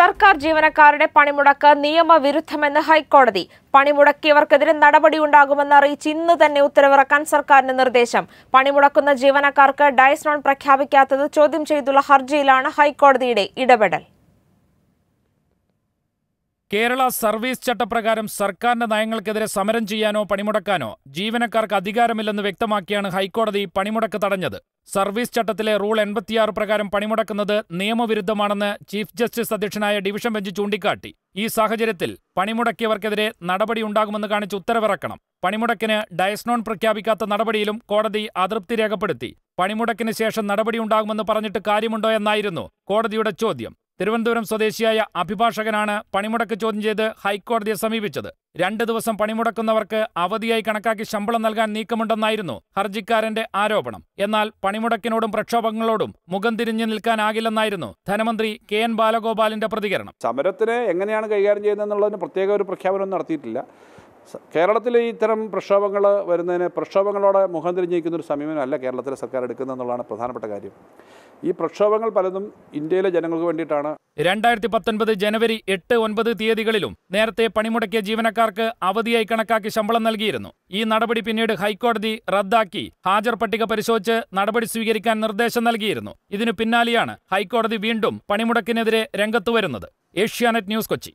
സർക്കാർ ജീവനക്കാരുടെ പണിമുടക്ക് നിയമവിരുദ്ധമെന്ന് ഹൈക്കോടതി പണിമുടക്കിയവർക്കെതിരെ ഉണ്ടാകുമെന്ന് അറിയിച്ച് ഇന്ന് തന്നെ ഉത്തരവിറക്കാൻ സർക്കാരിന് നിർദ്ദേശം പണിമുടക്കുന്ന ജീവനക്കാർക്ക് ഡയസ്നോൺ പ്രഖ്യാപിക്കാത്തത് ചോദ്യം ചെയ്തുള്ള ഹർജിയിലാണ് ഹൈക്കോടതിയുടെ ഇടപെടൽ കേരള സർവീസ് ചട്ടപ്രകാരം സർക്കാരിന്റെ നയങ്ങൾക്കെതിരെ സമരം ചെയ്യാനോ പണിമുടക്കാനോ ജീവനക്കാർക്ക് അധികാരമില്ലെന്ന് വ്യക്തമാക്കിയാണ് ഹൈക്കോടതി പണിമുടക്ക് തടഞ്ഞത് സർവീസ് ചട്ടത്തിലെ റൂൾ എൺപത്തിയാറ് പ്രകാരം പണിമുടക്കുന്നത് നിയമവിരുദ്ധമാണെന്ന് ചീഫ് ജസ്റ്റിസ് അധ്യക്ഷനായ ഡിവിഷൻ ബെഞ്ച് ചൂണ്ടിക്കാട്ടി ഈ സാഹചര്യത്തിൽ പണിമുടക്കിയവർക്കെതിരെ നടപടി ഉണ്ടാകുമെന്ന് കാണിച്ച് ഉത്തരവിറക്കണം പണിമുടക്കിന് ഡയസ്നോൺ പ്രഖ്യാപിക്കാത്ത നടപടിയിലും കോടതി അതൃപ്തി രേഖപ്പെടുത്തി പണിമുടക്കിന് ശേഷം നടപടിയുണ്ടാകുമെന്ന് പറഞ്ഞിട്ട് കാര്യമുണ്ടോ എന്നായിരുന്നു കോടതിയുടെ ചോദ്യം തിരുവനന്തപുരം സ്വദേശിയായ അഭിഭാഷകനാണ് പണിമുടക്ക് ചോദ്യം ചെയ്ത് ഹൈക്കോടതിയെ സമീപിച്ചത് രണ്ട് ദിവസം പണിമുടക്കുന്നവർക്ക് അവധിയായി കണക്കാക്കി ശമ്പളം നൽകാൻ നീക്കമുണ്ടെന്നായിരുന്നു ഹർജിക്കാരന്റെ ആരോപണം എന്നാൽ പണിമുടക്കിനോടും പ്രക്ഷോഭങ്ങളോടും മുഖം തിരിഞ്ഞു നിൽക്കാനാകില്ലെന്നായിരുന്നു ധനമന്ത്രി കെ എൻ ബാലഗോപാലിന്റെ പ്രതികരണം സമരത്തിന് എങ്ങനെയാണ് കൈകാര്യം ചെയ്യുന്നതെന്നുള്ളതിന് പ്രത്യേക ഒരു പ്രഖ്യാപനം നടത്തിയിട്ടില്ല കേരളത്തിൽ ഇത്തരം പ്രക്ഷോഭങ്ങൾ വരുന്നതിന് പ്രക്ഷോഭങ്ങളോടെ മുഖം തിരിഞ്ഞിരിക്കുന്ന ഒരു സമീപനമല്ല കേരളത്തിലെ സർക്കാർ എന്നുള്ളതാണ് പ്രധാനപ്പെട്ട കാര്യം ഈ പ്രക്ഷോഭങ്ങൾ പലതും ഇന്ത്യയിലെ ജനങ്ങൾക്ക് വേണ്ടിയിട്ടാണ് രണ്ടായിരത്തി പത്തൊൻപത് ജനുവരി എട്ട് ഒൻപത് തീയതികളിലും നേരത്തെ പണിമുടക്കിയ ജീവനക്കാർക്ക് അവധിയായി കണക്കാക്കി ശമ്പളം നൽകിയിരുന്നു ഈ നടപടി പിന്നീട് ഹൈക്കോടതി റദ്ദാക്കി ഹാജർ പട്ടിക പരിശോധിച്ച് നടപടി സ്വീകരിക്കാൻ നിർദ്ദേശം നൽകിയിരുന്നു ഇതിനു പിന്നാലെയാണ് ഹൈക്കോടതി വീണ്ടും പണിമുടക്കിനെതിരെ രംഗത്തു വരുന്നത് ഏഷ്യാനെറ്റ് ന്യൂസ് കൊച്ചി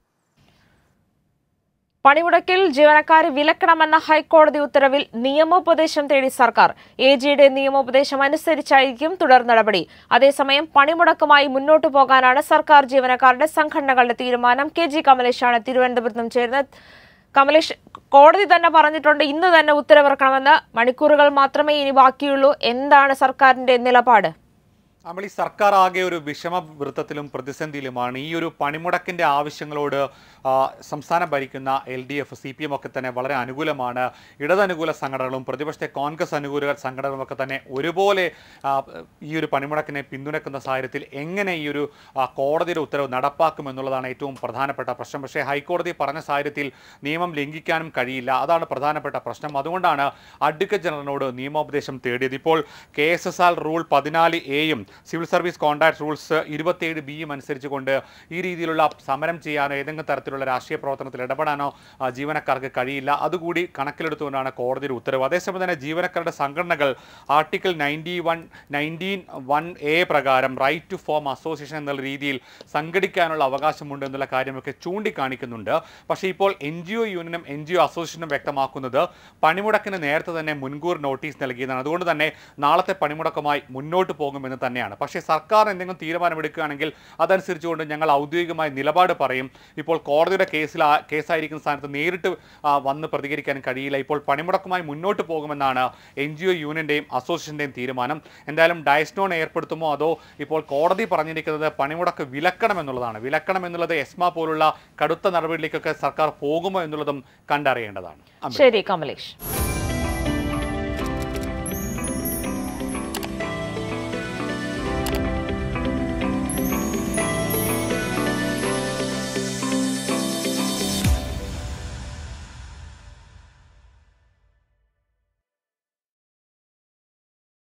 പണിമുടക്കിൽ ജീവനക്കാരെ വിലക്കണമെന്ന ഹൈക്കോടതി ഉത്തരവിൽ നിയമോപദേശം തേടി സർക്കാർ എ ജിയുടെ നിയമോപദേശം അനുസരിച്ചായിരിക്കും തുടർ നടപടി അതേസമയം പണിമുടക്കുമായി മുന്നോട്ടു പോകാനാണ് സർക്കാർ ജീവനക്കാരുടെ സംഘടനകളുടെ തീരുമാനം കെ ജി കമലേഷാണ് തിരുവനന്തപുരത്ത് നിന്നും ചേരുന്ന കമലേഷ് കോടതി തന്നെ പറഞ്ഞിട്ടുണ്ട് ഇന്ന് തന്നെ ഉത്തരവിറക്കണമെന്ന് മണിക്കൂറുകൾ മാത്രമേ ഇനി ബാക്കിയുള്ളൂ എന്താണ് സർക്കാരിന്റെ നിലപാട് ഈ സർക്കാർ ആകെ ഒരു വിഷമവൃത്തത്തിലും പ്രതിസന്ധിയിലുമാണ് ഈ ഒരു പണിമുടക്കിൻ്റെ ആവശ്യങ്ങളോട് സംസ്ഥാനം ഭരിക്കുന്ന L D F C P M ഒക്കെ തന്നെ വളരെ അനുകൂലമാണ് ഇടതനുകൂല സംഘടനകളും പ്രതിപക്ഷത്തെ കോൺഗ്രസ് അനുകൂല സംഘടനകളും ഒക്കെ തന്നെ ഒരുപോലെ ഈ ഒരു പണിമുടക്കിനെ പിന്തുണയ്ക്കുന്ന സാഹചര്യത്തിൽ എങ്ങനെ ഈ ഒരു കോടതിയുടെ ഉത്തരവ് നടപ്പാക്കും എന്നുള്ളതാണ് ഏറ്റവും പ്രധാനപ്പെട്ട പ്രശ്നം പക്ഷേ ഹൈക്കോടതി പറഞ്ഞ സാഹചര്യത്തിൽ നിയമം ലംഘിക്കാനും കഴിയില്ല അതാണ് പ്രധാനപ്പെട്ട പ്രശ്നം അതുകൊണ്ടാണ് അഡ്വക്കേറ്റ് ജനറലിനോട് നിയമോപദേശം തേടിയത് ഇപ്പോൾ K S S R rule പതിനാല് എയും സിവിൽ സർവീസ് കോൺട്രാക്ട് റൂൾസ് ഇരുപത്തിയേഴ് ബിയും കൊണ്ട് ഈ രീതിയിലുള്ള സമരം ചെയ്യാനോ ഏതെങ്കിലും തരത്തിലുള്ള രാഷ്ട്രീയ പ്രവർത്തനത്തിൽ ഇടപെടാനോ ജീവനക്കാർക്ക് കഴിയില്ല അതുകൂടി കണക്കിലെടുത്തുകൊണ്ടാണ് കോടതിയുടെ ഉത്തരവ് അതേസമയം തന്നെ ജീവനക്കാരുടെ സംഘടനകൾ article ninety one nineteen one A പ്രകാരം റൈറ്റ് ടു ഫോം അസോസിയേഷൻ എന്നുള്ള രീതിയിൽ സംഘടിക്കാനുള്ള അവകാശമുണ്ട് എന്നുള്ള കാര്യമൊക്കെ ചൂണ്ടിക്കാണിക്കുന്നുണ്ട് പക്ഷേ ഇപ്പോൾ എൻ ജി ഒ യൂണിയനും എൻ ജി ഒ അസോസിയേഷനും വ്യക്തമാക്കുന്നത് പണിമുടക്കിന് നേരത്തെ തന്നെ മുൻകൂർ നോട്ടീസ് നൽകിയതാണ് അതുകൊണ്ട് തന്നെ നാളത്തെ പണിമുടക്കുമായി മുന്നോട്ട് പോകുമെന്ന് തന്നെയാണ് തന്നെയാണ് പക്ഷേ സർക്കാർ എന്തെങ്കിലും തീരുമാനമെടുക്കുകയാണെങ്കിൽ അതനുസരിച്ചുകൊണ്ട് ഞങ്ങൾ ഔദ്യോഗികമായ നിലപാട് പറയും ഇപ്പോൾ കോടതിയുടെ കേസിൽ കേസായിരിക്കുന്ന സ്ഥാനത്ത് നേരിട്ട് വന്ന് പ്രതികരിക്കാൻ കഴിയില്ല ഇപ്പോൾ പണിമുടക്കുമായി മുന്നോട്ട് പോകുമെന്നാണ് എൻ ജി ഒ യൂണിയൻ്റെയും അസോസിയേഷൻ്റെയും തീരുമാനം എന്തായാലും ഡയസ്നോൺ ഏർപ്പെടുത്തുമോ അതോ ഇപ്പോൾ കോടതി പറഞ്ഞിരിക്കുന്നത് പണിമുടക്ക് വിലക്കണം എന്നുള്ളതാണ് വിലക്കണം എന്നുള്ളത് എസ്മ പോലുള്ള കടുത്ത നടപടിയിലേക്കൊക്കെ സർക്കാർ പോകുമോ എന്നുള്ളതും കണ്ടറിയേണ്ടതാണ് ശരി കമലേഷ്